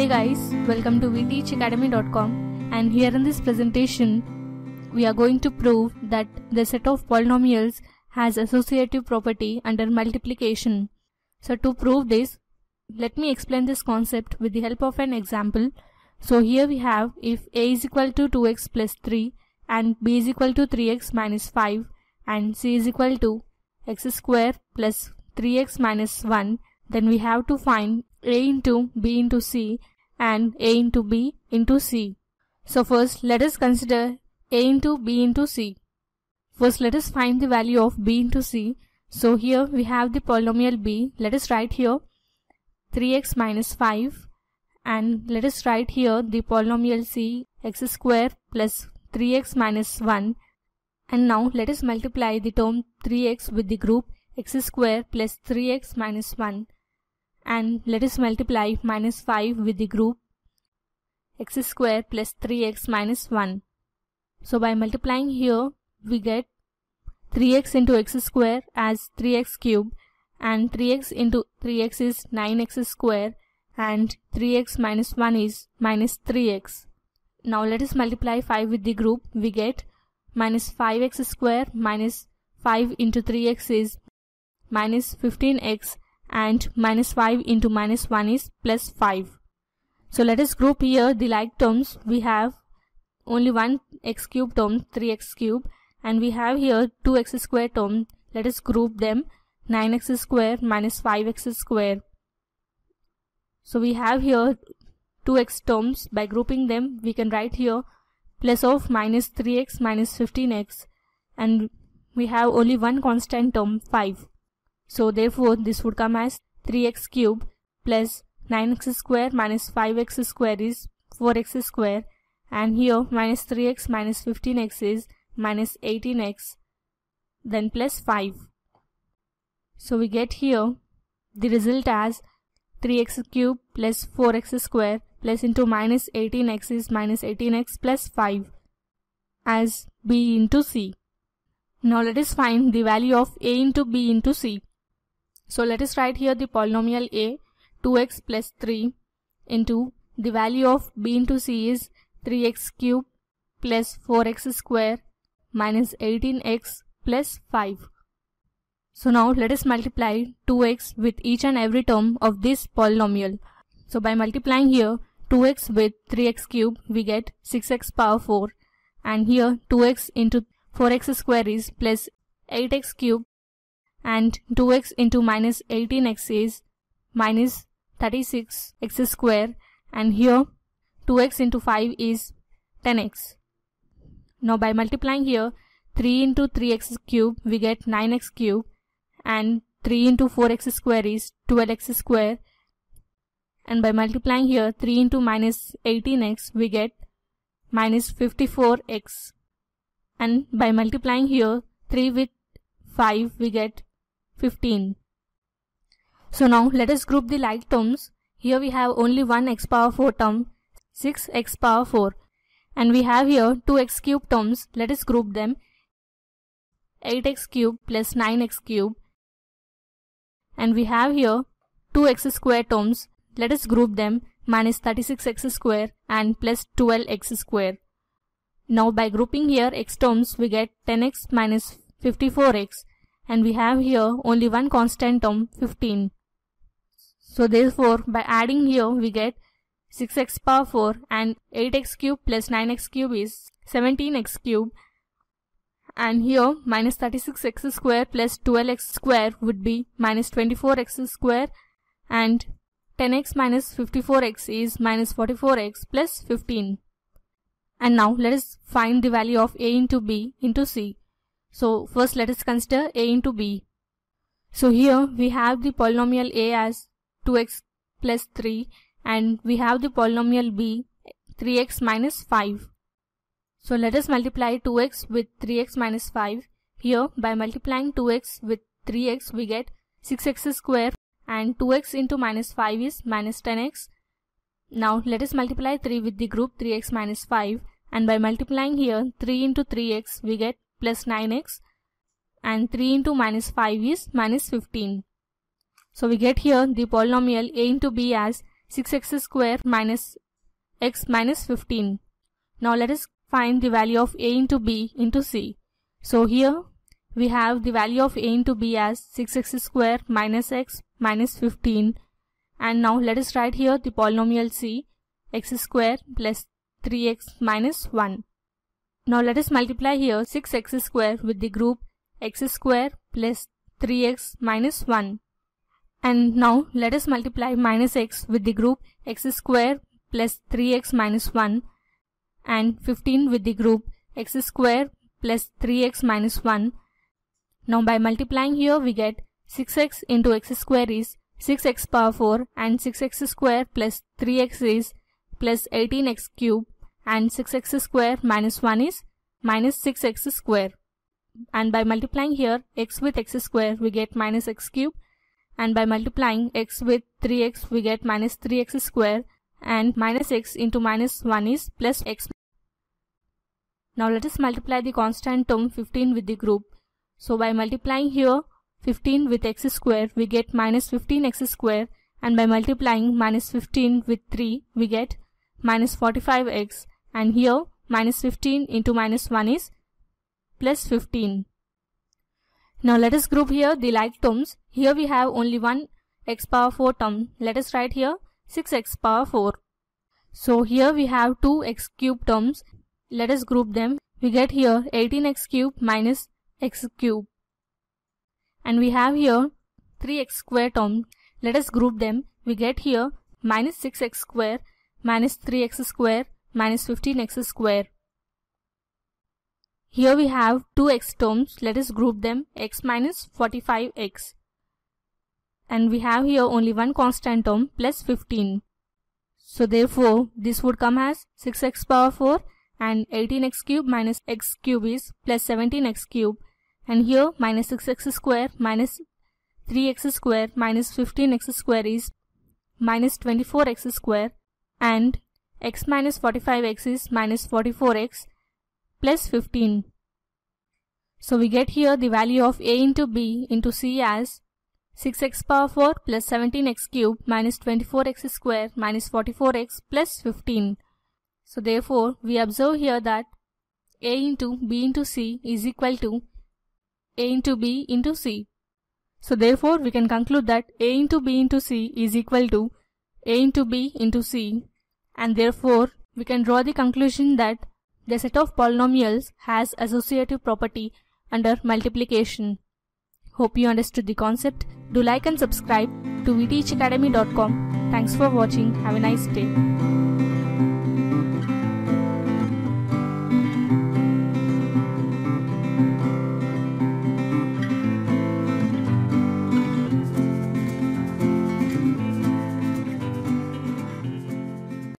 Hey guys, welcome to vteachacademy.com and here in this presentation we are going to prove that the set of polynomials has associative property under multiplication. So to prove this, let me explain this concept with the help of an example. So here we have if a is equal to 2x plus 3 and b is equal to 3x minus 5 and c is equal to x square plus 3x minus 1 then we have to find a into B into C and A into B into C. So first let us consider A into B into C. First let us find the value of B into C. So here we have the polynomial B. Let us write here 3x minus 5 and let us write here the polynomial C x square plus 3x minus 1 and now let us multiply the term 3x with the group x square plus 3x minus 1 and let us multiply minus 5 with the group x square plus 3x minus 1. So by multiplying here, we get 3x into x square as 3x cube and 3x into 3x is 9x square and 3x minus 1 is minus 3x. Now let us multiply 5 with the group. We get minus 5x square minus 5 into 3x is minus 15x and minus 5 into minus 1 is plus 5. So let us group here the like terms. We have only one x cube term, 3x cube and we have here 2x square term. Let us group them 9x square minus 5x square. So we have here 2x terms. By grouping them we can write here plus of minus 3x minus 15x and we have only one constant term 5. So therefore this would come as 3x cube plus 9x square minus 5x square is 4x square and here minus 3x minus 15x is minus 18x then plus 5. So we get here the result as 3x cube plus 4x square plus into minus 18x is minus 18x plus 5 as b into c. Now let us find the value of a into b into c. So let us write here the polynomial a 2x plus 3 into the value of b into c is 3x cube plus 4x square minus 18x plus 5. So now let us multiply 2x with each and every term of this polynomial. So by multiplying here 2x with 3x cube we get 6x power 4 and here 2x into 4x square is plus 8x cube and 2x into minus 18x is minus 36x square and here 2x into 5 is 10x. Now by multiplying here 3 into 3x cube we get 9x cube and 3 into 4x square is 12x square and by multiplying here 3 into minus 18x we get minus 54x and by multiplying here 3 with 5 we get 15. So now let us group the like terms. Here we have only one x power 4 term, 6x power 4 and we have here 2x cube terms. Let us group them. 8x cube plus 9x cube and we have here 2x square terms. Let us group them minus 36x square and plus 12x square. Now by grouping here x terms we get 10x minus 54x and we have here only one constant term 15. So therefore by adding here we get 6x power 4 and 8x cube plus 9x cube is 17x cube and here minus 36x square plus 12x square would be minus 24x square and 10x minus 54x is minus 44x plus 15. And now let us find the value of a into b into c. So first let us consider a into b. So here we have the polynomial a as 2x plus 3 and we have the polynomial b 3x minus 5. So let us multiply 2x with 3x minus 5. Here by multiplying 2x with 3x we get 6x square and 2x into minus 5 is minus 10x. Now let us multiply 3 with the group 3x minus 5 and by multiplying here 3 into 3x we get plus 9x and 3 into minus 5 is minus 15. So we get here the polynomial a into b as 6x square minus x minus 15. Now let us find the value of a into b into c. So here we have the value of a into b as 6x square minus x minus 15 and now let us write here the polynomial c x square plus 3x minus 1. Now let us multiply here 6x square with the group x square plus 3x minus 1. And now let us multiply minus x with the group x square plus 3x minus 1 and 15 with the group x square plus 3x minus 1. Now by multiplying here we get 6x into x square is 6x power 4 and 6x square plus 3x is plus 18x cube and 6x square minus 1 is minus 6x square. And by multiplying here x with x square we get minus x cube and by multiplying x with 3x we get minus 3x square and minus x into minus 1 is plus x. Now let us multiply the constant term 15 with the group. So by multiplying here 15 with x square we get minus 15x square and by multiplying minus 15 with 3 we get minus 45x and here minus 15 into minus 1 is plus 15. Now let us group here the like terms. Here we have only one x power 4 term. Let us write here 6x power 4. So here we have two x cube terms. Let us group them. We get here 18x cube minus x cube. And we have here 3x square term. Let us group them. We get here minus 6x square minus 3x square minus 15x square. Here we have two x terms. Let us group them x minus 45x. And we have here only one constant term plus 15. So therefore, this would come as 6x power 4 and 18x cube minus x cube is plus 17x cube. And here minus 6x square minus 3x square minus 15x square is minus 24x square. And x minus 45x is minus 44x plus 15. So we get here the value of a into b into c as 6x power 4 plus 17x cube minus 24x square minus 44x plus 15. So therefore we observe here that a into b into c is equal to a into b into c. So therefore we can conclude that a into b into c is equal to a into b into c and therefore we can draw the conclusion that the set of polynomials has associative property under multiplication. Hope you understood the concept. Do like and subscribe to vteachacademy.com. Thanks for watching. Have a nice day.